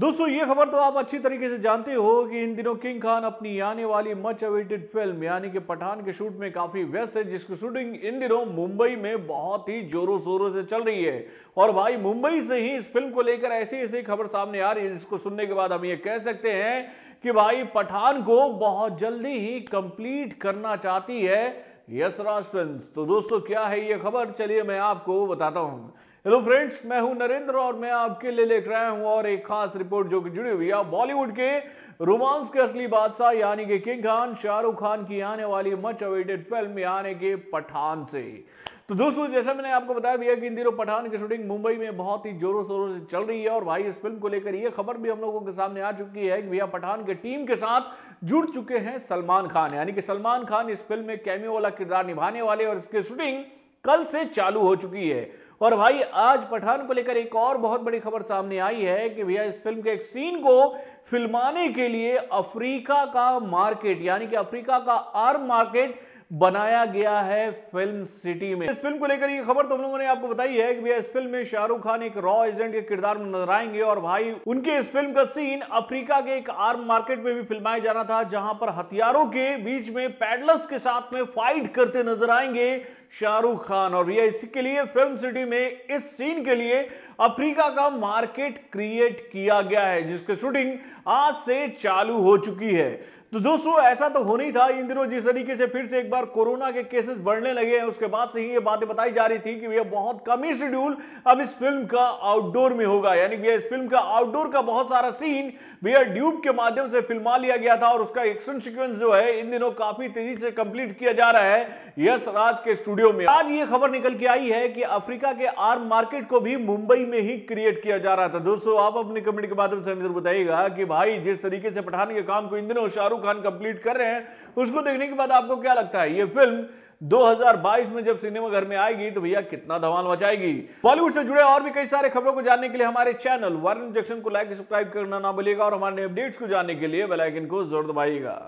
दोस्तों ये खबर तो आप अच्छी तरीके से जानते हो कि इन दिनों किंग खान अपनी आने वाली मच अवेटेड फिल्म यानी कि पठान के शूट में काफी व्यस्त है जिसकी शूटिंग इन दिनों मुंबई में बहुत ही जोरों शोरों से चल रही है और भाई मुंबई से ही इस फिल्म को लेकर ऐसी ऐसी खबर सामने आ रही है जिसको सुनने के बाद हम ये कह सकते हैं कि भाई पठान को बहुत जल्दी ही कंप्लीट करना चाहती है यशराज फिल्म तो दोस्तों क्या है ये खबर चलिए मैं आपको बताता हूँ हेलो फ्रेंड्स मैं हूं नरेंद्र और मैं आपके लिए लेकर आया हूं और एक खास रिपोर्ट जो कि जुड़ी हुई है बॉलीवुड के रोमांस के असली बादशाह यानी कि किंग खान शाहरुख खान की आने वाली मच अवेटेड फिल्म यानी कि पठान से तो दोस्तों जैसा मैंने आपको बताया भैया कि इन दिनों पठान की शूटिंग मुंबई में बहुत ही जोरों शोरों से चल रही है और भाई इस फिल्म को लेकर यह खबर भी हम लोगों के सामने आ चुकी है कि भैया पठान के टीम के साथ जुड़ चुके हैं सलमान खान यानी कि सलमान खान इस फिल्म में कैमियो वाला किरदार निभाने वाले और इसकी शूटिंग कल से चालू हो चुकी है और भाई आज पठान को लेकर एक और बहुत बड़ी खबर सामने आई है कि भैया इस फिल्म के एक सीन को फिल्माने के लिए अफ्रीका का मार्केट यानी कि अफ्रीका का आर्म मार्केट बनाया गया है फिल्म सिटी में इस फिल्म को लेकर ये खबर तो हम लोगों ने आपको बताई है कि भैया इस फिल्म में शाहरुख खान एक रॉ एजेंट के किरदार में नजर आएंगे और भाई उनके इस फिल्म का सीन अफ्रीका के एक आर्म मार्केट में भी फिल्माया जाना था जहां पर हथियारों के बीच में पैडलर्स के साथ में फाइट करते नजर आएंगे शाहरुख खान और भैया इसी के लिए फिल्म सिटी में इस सीन के लिए अफ्रीका का मार्केट क्रिएट किया गया है जिसकी शूटिंग आज से चालू हो चुकी है तो दोस्तों ऐसा तो हो नहीं था इन दिनों जिस तरीके से फिर से एक बार कोरोना के केसेस बढ़ने लगे हैं उसके बाद से ही ये बातें बताई जा रही थी कि भैया बहुत कम ही शेड्यूल अब इस फिल्म का आउटडोर में होगा यानी भैया इस फिल्म का आउटडोर का बहुत सारा सीन भैया ड्यूब के माध्यम से फिल्मा लिया गया था और उसका एक्शन सिक्वेंस जो है इन दिनों काफी तेजी से कंप्लीट किया जा रहा है यस राज के स्टूडियो में आज ये खबर निकल के आई है कि अफ्रीका के आर्म मार्केट को भी मुंबई मुंबई में ही क्रिएट किया जा रहा था दोस्तों आप अपने कमेंट के माध्यम से हमें बताइएगा कि भाई जिस तरीके से पठान के काम को इन दिनों शाहरुख खान कंप्लीट कर रहे हैं उसको देखने के बाद आपको क्या लगता है ये फिल्म 2022 में जब सिनेमा घर में आएगी तो भैया कितना धमाल मचाएगी बॉलीवुड से जुड़े और भी कई सारे खबरों को जानने के लिए हमारे चैनल वर्न जंक्शन को लाइक सब्सक्राइब करना ना भूलिएगा और हमारे अपडेट्स को जानने के लिए बेलाइकन को जरूर दबाइएगा